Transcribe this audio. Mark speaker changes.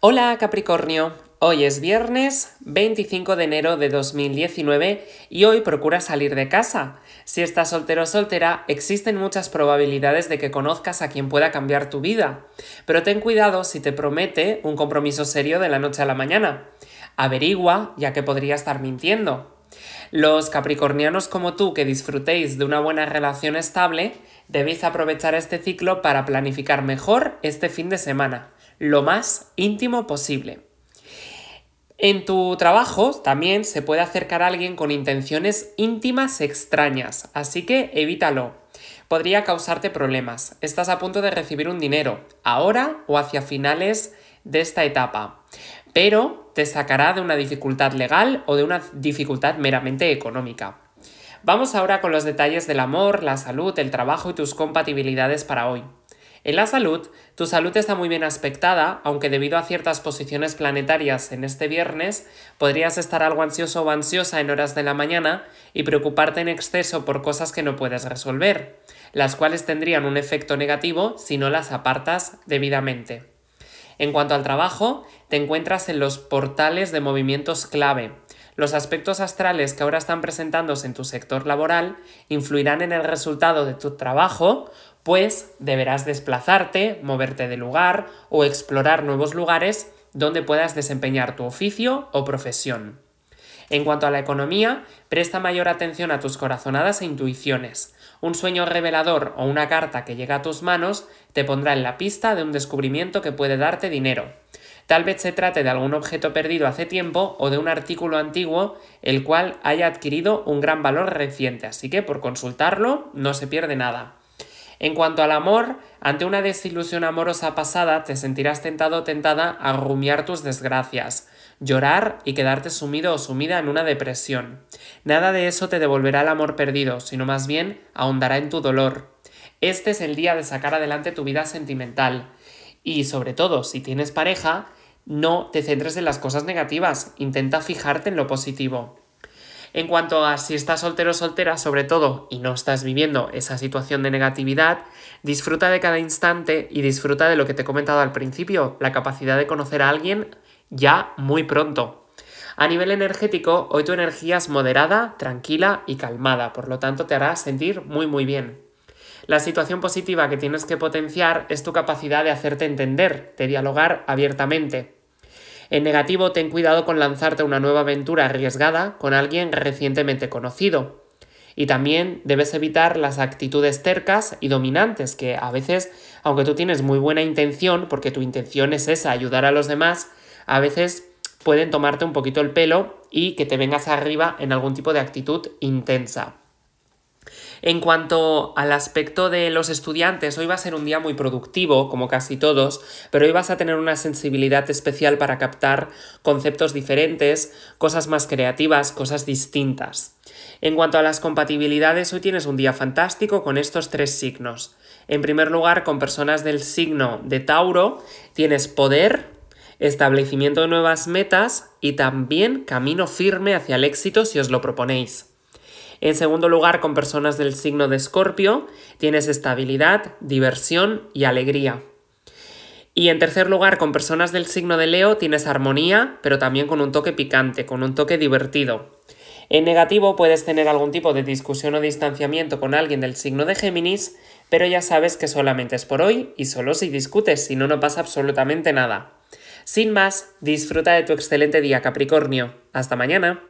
Speaker 1: Hola Capricornio, hoy es viernes 25 de enero de 2019 y hoy procura salir de casa. Si estás soltero o soltera, existen muchas probabilidades de que conozcas a quien pueda cambiar tu vida, pero ten cuidado si te promete un compromiso serio de la noche a la mañana. Averigua, ya que podría estar mintiendo. Los capricornianos como tú que disfrutéis de una buena relación estable, debéis aprovechar este ciclo para planificar mejor este fin de semana lo más íntimo posible. En tu trabajo también se puede acercar a alguien con intenciones íntimas extrañas, así que evítalo. Podría causarte problemas. Estás a punto de recibir un dinero, ahora o hacia finales de esta etapa, pero te sacará de una dificultad legal o de una dificultad meramente económica. Vamos ahora con los detalles del amor, la salud, el trabajo y tus compatibilidades para hoy. En la salud, tu salud está muy bien aspectada, aunque debido a ciertas posiciones planetarias en este viernes, podrías estar algo ansioso o ansiosa en horas de la mañana y preocuparte en exceso por cosas que no puedes resolver, las cuales tendrían un efecto negativo si no las apartas debidamente. En cuanto al trabajo, te encuentras en los portales de movimientos clave, los aspectos astrales que ahora están presentándose en tu sector laboral influirán en el resultado de tu trabajo, pues deberás desplazarte, moverte de lugar o explorar nuevos lugares donde puedas desempeñar tu oficio o profesión. En cuanto a la economía, presta mayor atención a tus corazonadas e intuiciones. Un sueño revelador o una carta que llega a tus manos te pondrá en la pista de un descubrimiento que puede darte dinero. Tal vez se trate de algún objeto perdido hace tiempo o de un artículo antiguo el cual haya adquirido un gran valor reciente, así que por consultarlo no se pierde nada. En cuanto al amor, ante una desilusión amorosa pasada te sentirás tentado o tentada a rumiar tus desgracias, llorar y quedarte sumido o sumida en una depresión. Nada de eso te devolverá el amor perdido, sino más bien ahondará en tu dolor. Este es el día de sacar adelante tu vida sentimental. Y sobre todo, si tienes pareja, no te centres en las cosas negativas, intenta fijarte en lo positivo. En cuanto a si estás soltero o soltera, sobre todo, y no estás viviendo esa situación de negatividad, disfruta de cada instante y disfruta de lo que te he comentado al principio, la capacidad de conocer a alguien ya muy pronto. A nivel energético, hoy tu energía es moderada, tranquila y calmada, por lo tanto te hará sentir muy muy bien. La situación positiva que tienes que potenciar es tu capacidad de hacerte entender, de dialogar abiertamente. En negativo, ten cuidado con lanzarte una nueva aventura arriesgada con alguien recientemente conocido. Y también debes evitar las actitudes tercas y dominantes que a veces, aunque tú tienes muy buena intención, porque tu intención es esa, ayudar a los demás, a veces pueden tomarte un poquito el pelo y que te vengas arriba en algún tipo de actitud intensa. En cuanto al aspecto de los estudiantes, hoy va a ser un día muy productivo, como casi todos, pero hoy vas a tener una sensibilidad especial para captar conceptos diferentes, cosas más creativas, cosas distintas. En cuanto a las compatibilidades, hoy tienes un día fantástico con estos tres signos. En primer lugar, con personas del signo de Tauro, tienes poder, establecimiento de nuevas metas y también camino firme hacia el éxito si os lo proponéis. En segundo lugar, con personas del signo de Escorpio, tienes estabilidad, diversión y alegría. Y en tercer lugar, con personas del signo de Leo tienes armonía, pero también con un toque picante, con un toque divertido. En negativo puedes tener algún tipo de discusión o distanciamiento con alguien del signo de Géminis, pero ya sabes que solamente es por hoy y solo si discutes, si no, no pasa absolutamente nada. Sin más, disfruta de tu excelente día Capricornio. Hasta mañana.